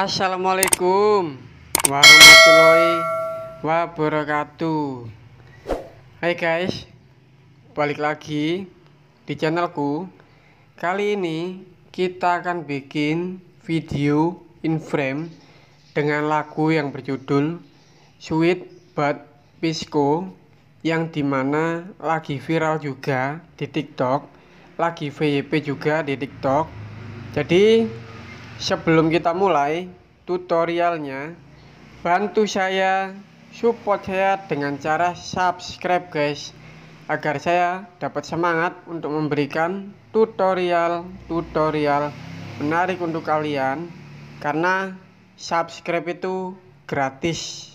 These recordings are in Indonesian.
Assalamualaikum warahmatullahi wabarakatuh Hai guys Balik lagi di channelku Kali ini kita akan bikin video in frame Dengan lagu yang berjudul Sweet But Pisco Yang dimana lagi viral juga di tiktok Lagi VYP juga di tiktok Jadi sebelum kita mulai tutorialnya bantu saya support saya dengan cara subscribe guys agar saya dapat semangat untuk memberikan tutorial-tutorial menarik untuk kalian karena subscribe itu gratis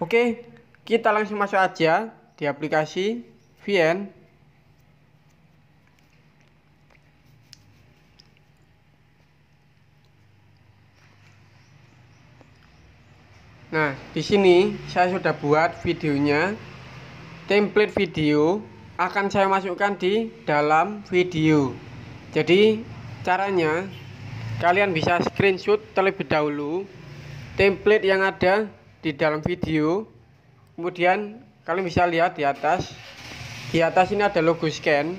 oke kita langsung masuk aja di aplikasi VN Nah, di sini saya sudah buat videonya. Template video akan saya masukkan di dalam video. Jadi, caranya kalian bisa screenshot terlebih dahulu template yang ada di dalam video. Kemudian kalian bisa lihat di atas. Di atas ini ada logo scan.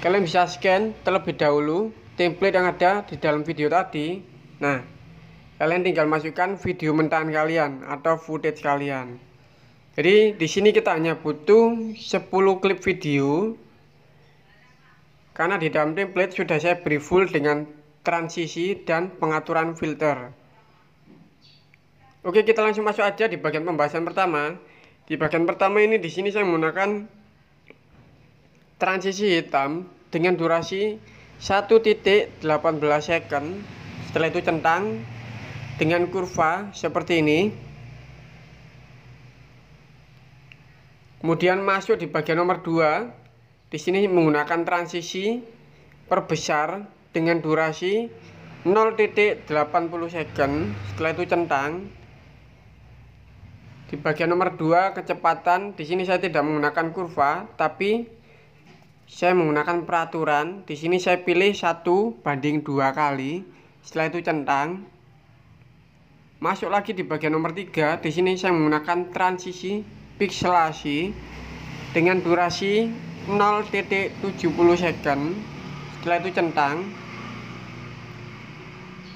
Kalian bisa scan terlebih dahulu template yang ada di dalam video tadi. Nah, kalian tinggal masukkan video mentahan kalian atau footage kalian jadi di sini kita hanya butuh 10 klip video karena di dalam template sudah saya beri full dengan transisi dan pengaturan filter Oke kita langsung masuk aja di bagian pembahasan pertama di bagian pertama ini di sini saya menggunakan transisi hitam dengan durasi 1.18 second setelah itu centang dengan kurva seperti ini. Kemudian masuk di bagian nomor 2. Di sini menggunakan transisi perbesar dengan durasi 0.80 second. Setelah itu centang. Di bagian nomor 2 kecepatan di sini saya tidak menggunakan kurva tapi saya menggunakan peraturan. Di sini saya pilih satu banding dua kali. Setelah itu centang masuk lagi di bagian nomor 3 di sini saya menggunakan transisi pixelasi dengan durasi 0.70 second setelah itu centang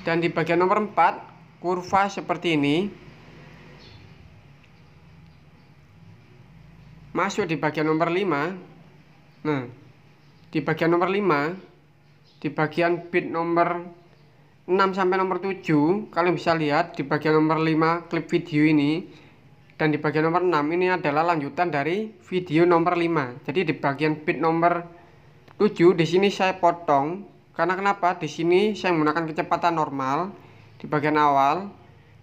dan di bagian nomor 4 kurva seperti ini masuk di bagian nomor 5 nah di bagian nomor 5 di bagian bit nomor 6 sampai nomor 7 kalian bisa lihat di bagian nomor 5 klip video ini dan di bagian nomor 6 ini adalah lanjutan dari video nomor 5 jadi di bagian bit nomor 7 di sini saya potong karena kenapa di sini saya menggunakan kecepatan normal di bagian awal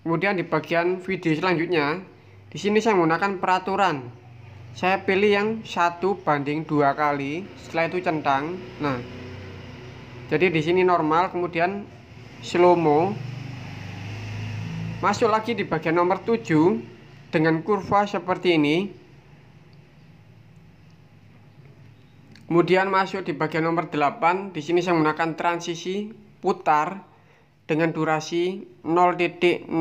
kemudian di bagian video selanjutnya di sini saya menggunakan peraturan saya pilih yang satu banding dua kali setelah itu centang nah jadi di sini normal kemudian slow mo masuk lagi di bagian nomor 7 dengan kurva seperti ini kemudian masuk di bagian nomor 8 di sini saya menggunakan transisi putar dengan durasi 0.64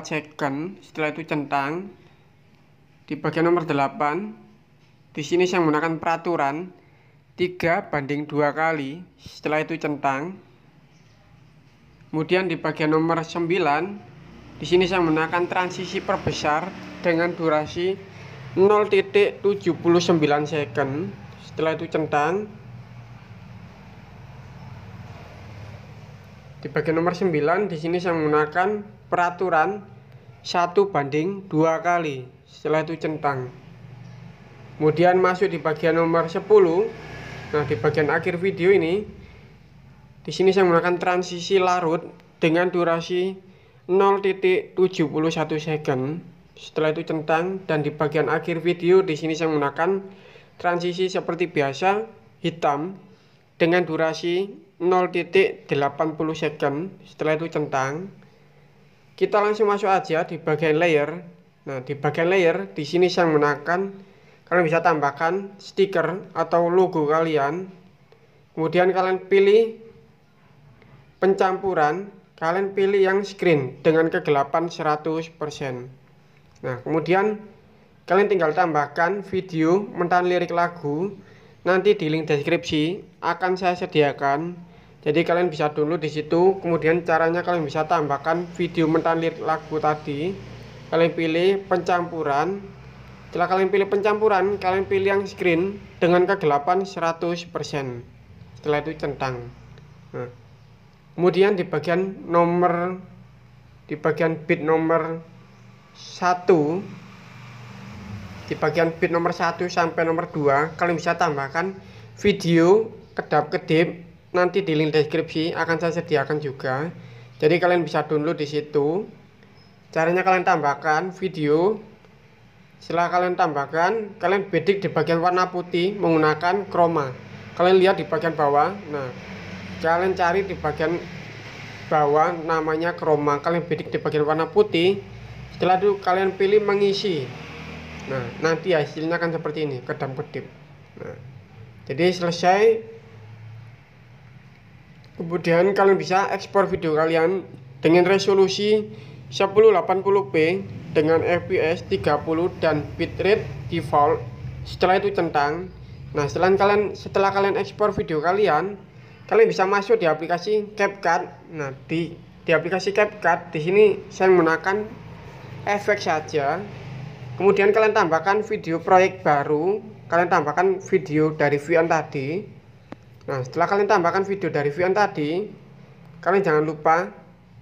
second setelah itu centang di bagian nomor 8 di sini saya menggunakan peraturan 3 banding 2 kali setelah itu centang Kemudian di bagian nomor 9, di sini saya menggunakan transisi perbesar dengan durasi 0.79 second. Setelah itu centang. Di bagian nomor 9, di sini saya menggunakan peraturan 1 banding 2 kali. Setelah itu centang. Kemudian masuk di bagian nomor 10. Nah, di bagian akhir video ini di sini saya menggunakan transisi larut dengan durasi 0.71 second. Setelah itu centang dan di bagian akhir video di sini saya menggunakan transisi seperti biasa hitam dengan durasi 0.80 second. Setelah itu centang. Kita langsung masuk aja di bagian layer. Nah, di bagian layer di sini saya menggunakan kalian bisa tambahkan stiker atau logo kalian. Kemudian kalian pilih pencampuran kalian pilih yang screen dengan kegelapan 100% nah kemudian kalian tinggal tambahkan video mentan lirik lagu nanti di link deskripsi akan saya sediakan jadi kalian bisa dulu di situ kemudian caranya kalian bisa tambahkan video mentan lirik lagu tadi kalian pilih pencampuran setelah kalian pilih pencampuran kalian pilih yang screen dengan kegelapan 100% setelah itu centang nah kemudian di bagian nomor di bagian bit nomor 1 di bagian bit nomor 1 sampai nomor 2 kalian bisa tambahkan video kedap-kedip nanti di link deskripsi akan saya sediakan juga jadi kalian bisa download di situ caranya kalian tambahkan video setelah kalian tambahkan kalian bedik di bagian warna putih menggunakan chroma kalian lihat di bagian bawah nah kalian cari di bagian bawah namanya chroma kalian bidik di bagian warna putih setelah itu kalian pilih mengisi nah nanti hasilnya akan seperti ini kedam kedip nah, jadi selesai kemudian kalian bisa ekspor video kalian dengan resolusi 1080p dengan fps 30 dan bitrate default setelah itu centang nah setelah kalian setelah kalian ekspor video kalian kalian bisa masuk di aplikasi CapCut nah di di aplikasi CapCut di sini saya menggunakan efek saja kemudian kalian tambahkan video proyek baru kalian tambahkan video dari Vion tadi nah setelah kalian tambahkan video dari Vion tadi kalian jangan lupa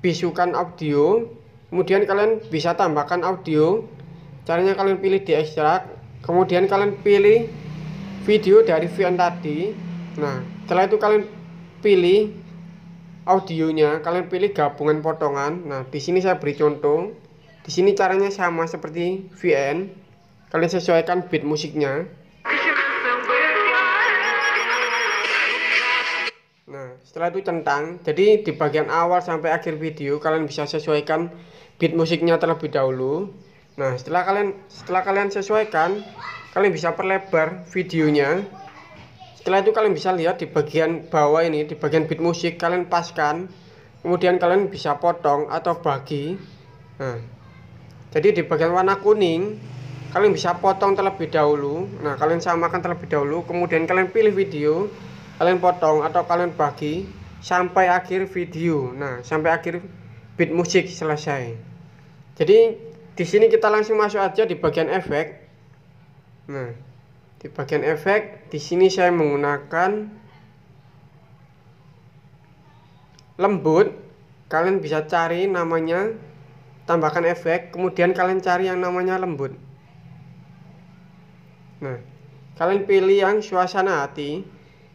bisukan audio kemudian kalian bisa tambahkan audio caranya kalian pilih di ekstrak kemudian kalian pilih video dari Vion tadi nah setelah itu kalian pilih audionya kalian pilih gabungan potongan nah di sini saya beri contoh di sini caranya sama seperti VN kalian sesuaikan beat musiknya nah setelah itu centang jadi di bagian awal sampai akhir video kalian bisa sesuaikan beat musiknya terlebih dahulu nah setelah kalian setelah kalian sesuaikan kalian bisa perlebar videonya setelah itu kalian bisa lihat di bagian bawah ini di bagian beat musik kalian paskan kemudian kalian bisa potong atau bagi nah, jadi di bagian warna kuning kalian bisa potong terlebih dahulu nah kalian samakan terlebih dahulu kemudian kalian pilih video kalian potong atau kalian bagi sampai akhir video nah sampai akhir beat musik selesai jadi di sini kita langsung masuk aja di bagian efek nah di bagian efek di sini saya menggunakan lembut kalian bisa cari namanya tambahkan efek kemudian kalian cari yang namanya lembut nah kalian pilih yang suasana hati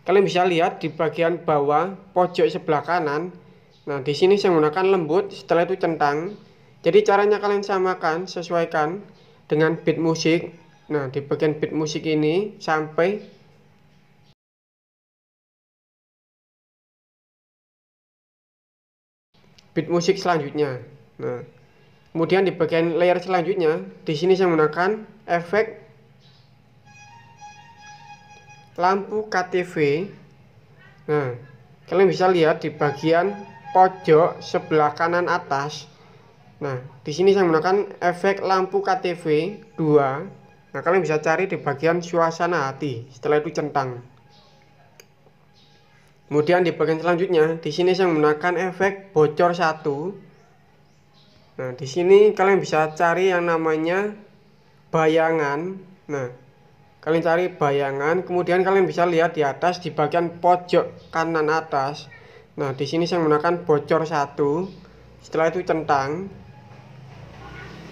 kalian bisa lihat di bagian bawah pojok sebelah kanan nah di sini saya menggunakan lembut setelah itu centang jadi caranya kalian samakan sesuaikan dengan beat musik Nah, di bagian beat musik ini sampai beat musik selanjutnya. Nah, kemudian di bagian layer selanjutnya, di sini saya menggunakan efek lampu KTV. Nah, kalian bisa lihat di bagian pojok sebelah kanan atas. Nah, di sini saya menggunakan efek lampu KTV 2 Nah, kalian bisa cari di bagian suasana hati. Setelah itu centang. Kemudian di bagian selanjutnya, di sini saya menggunakan efek bocor satu. Nah, di sini kalian bisa cari yang namanya bayangan. Nah, kalian cari bayangan, kemudian kalian bisa lihat di atas di bagian pojok kanan atas. Nah, di sini saya menggunakan bocor satu. Setelah itu centang.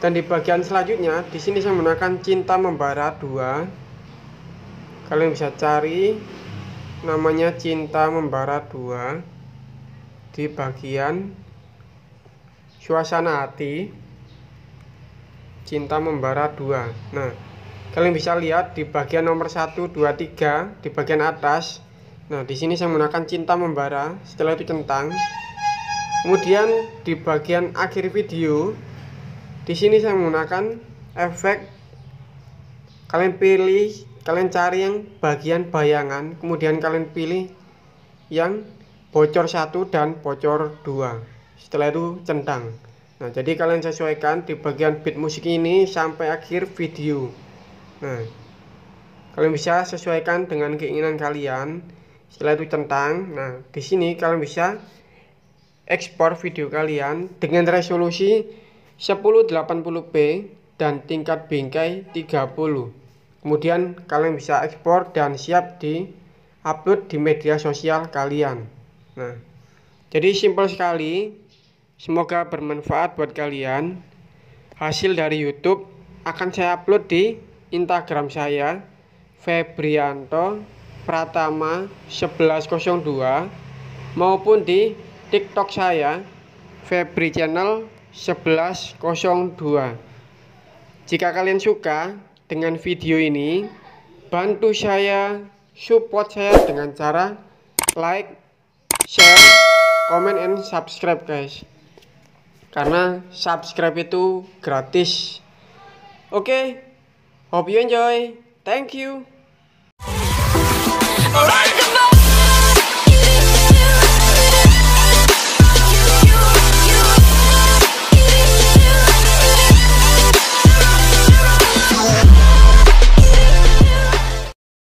Dan di bagian selanjutnya, di sini saya menggunakan Cinta Membara 2. Kalian bisa cari namanya Cinta Membara 2 di bagian Suasana Hati Cinta Membara 2. Nah, kalian bisa lihat di bagian nomor 1, 2, 3 di bagian atas. Nah, di sini saya menggunakan Cinta Membara, setelah itu centang. Kemudian di bagian akhir video di sini saya menggunakan efek kalian pilih kalian cari yang bagian bayangan kemudian kalian pilih yang bocor satu dan bocor dua setelah itu centang nah jadi kalian sesuaikan di bagian beat musik ini sampai akhir video nah kalian bisa sesuaikan dengan keinginan kalian setelah itu centang nah di sini kalian bisa ekspor video kalian dengan resolusi 1080p dan tingkat bingkai 30 kemudian kalian bisa ekspor dan siap di upload di media sosial kalian nah jadi simpel sekali semoga bermanfaat buat kalian hasil dari YouTube akan saya upload di Instagram saya Febrianto Pratama 1102 maupun di TikTok saya Febri Channel 1102 Jika kalian suka dengan video ini Bantu saya, support saya dengan cara like, share, comment, and subscribe guys Karena subscribe itu gratis Oke, okay, hope you enjoy Thank you right.